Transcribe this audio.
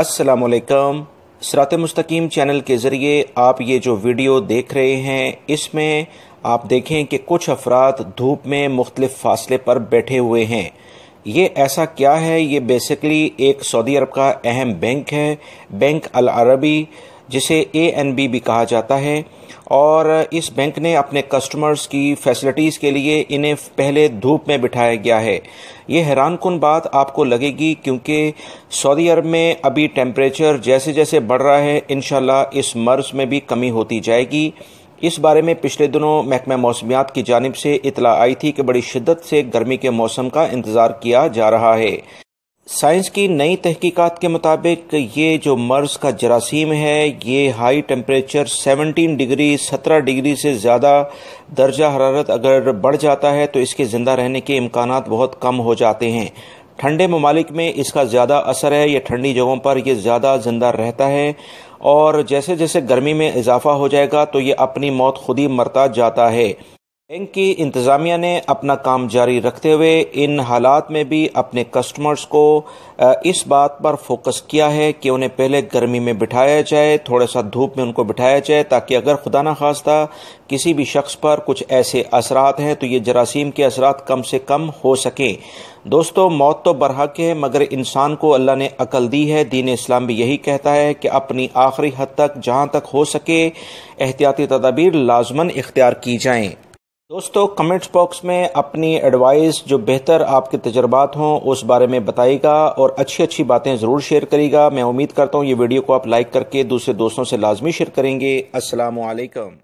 السلام علیکم سرات مستقیم چینل کے ذریعے آپ یہ جو ویڈیو دیکھ رہے ہیں اس میں آپ دیکھیں کہ کچھ افراد دھوپ میں مختلف فاصلے پر بیٹھے ہوئے ہیں یہ ایسا کیا ہے یہ بیسکلی ایک سعودی عرب کا اہم بینک ہے بینک العربی جسے اے این بی بھی کہا جاتا ہے اور اس بینک نے اپنے کسٹمرز کی فیسلٹیز کے لیے انہیں پہلے دھوپ میں بٹھایا گیا ہے یہ حیران کن بات آپ کو لگے گی کیونکہ سعودی عرب میں ابھی ٹیمپریچر جیسے جیسے بڑھ رہا ہے انشاءاللہ اس مرض میں بھی کمی ہوتی جائے گی اس بارے میں پچھلے دنوں محکمہ موسمیات کی جانب سے اطلاع آئی تھی کہ بڑی شدت سے گرمی کے موسم کا انتظار کیا جا رہا ہے سائنس کی نئی تحقیقات کے مطابق یہ جو مرض کا جراثیم ہے یہ ہائی ٹمپریچر سیونٹین ڈگری سترہ ڈگری سے زیادہ درجہ حرارت اگر بڑھ جاتا ہے تو اس کے زندہ رہنے کے امکانات بہت کم ہو جاتے ہیں ٹھنڈے ممالک میں اس کا زیادہ اثر ہے یا ٹھنڈی جگہوں پر یہ زیادہ زندہ رہتا ہے اور جیسے جیسے گرمی میں اضافہ ہو جائے گا تو یہ اپنی موت خود ہی مرتا جاتا ہے بینک کی انتظامیہ نے اپنا کام جاری رکھتے ہوئے ان حالات میں بھی اپنے کسٹمرز کو اس بات پر فوکس کیا ہے کہ انہیں پہلے گرمی میں بٹھایا جائے تھوڑا سا دھوپ میں ان کو بٹھایا جائے تاکہ اگر خدا نخواستہ کسی بھی شخص پر کچھ ایسے اثرات ہیں تو یہ جراثیم کے اثرات کم سے کم ہو سکیں دوستو موت تو برحق ہے مگر انسان کو اللہ نے عقل دی ہے دین اسلام بھی یہی کہتا ہے کہ اپنی آخری حد تک جہاں تک ہو سکے احتیاطی تدابیر لازمن اختیار کی جائیں دوستو کمنٹس باکس میں اپنی ایڈوائز جو بہتر آپ کے تجربات ہوں اس بارے میں بتائی گا اور اچھی اچھی باتیں ضرور شیئر گا میں امید کرتا ہوں یہ ویڈیو کو آپ لائک کر کے دوسرے دوستوں سے لازمی شیئر کریں گے السلام علیکم